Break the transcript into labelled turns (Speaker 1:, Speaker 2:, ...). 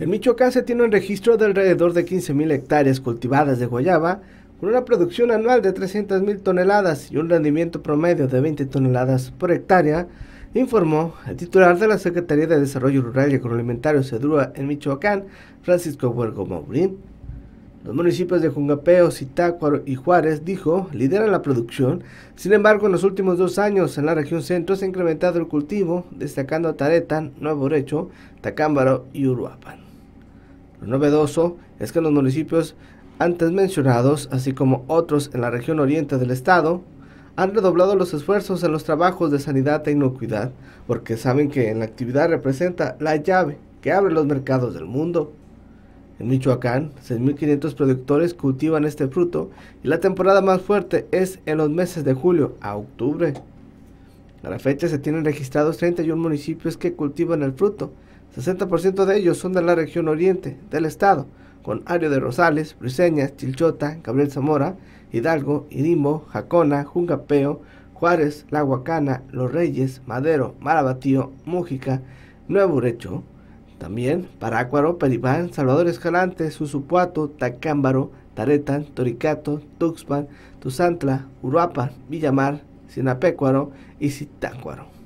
Speaker 1: En Michoacán se tiene un registro de alrededor de 15.000 hectáreas cultivadas de guayaba, con una producción anual de 300.000 toneladas y un rendimiento promedio de 20 toneladas por hectárea, informó el titular de la Secretaría de Desarrollo Rural y Agroalimentario Cedrúa en Michoacán, Francisco Huergo Maurín. Los municipios de Jungapeo, Zitácuaro y Juárez, dijo, lideran la producción. Sin embargo, en los últimos dos años en la región centro se ha incrementado el cultivo, destacando a Taretan, Nuevo Orecho, Tacámbaro y Uruapan. Lo novedoso es que los municipios antes mencionados, así como otros en la región oriente del estado, han redoblado los esfuerzos en los trabajos de sanidad e inocuidad, porque saben que en la actividad representa la llave que abre los mercados del mundo. En Michoacán, 6.500 productores cultivan este fruto y la temporada más fuerte es en los meses de julio a octubre. A la fecha se tienen registrados 31 municipios que cultivan el fruto 60% de ellos son de la región oriente del estado, con área de Rosales, Briseñas, Chilchota, Gabriel Zamora, Hidalgo, Irimo, Jacona, Jungapeo, Juárez, La Huacana, Los Reyes, Madero, Marabatío, Mújica, Nuevo Urecho, también Parácuaro, Peribán, Salvador Escalante, Susupuato, Tacámbaro, Taretan, Toricato, Tuxpan, Tuzantla, Uruapan, Villamar, Sinapecuaro y Citácuaro.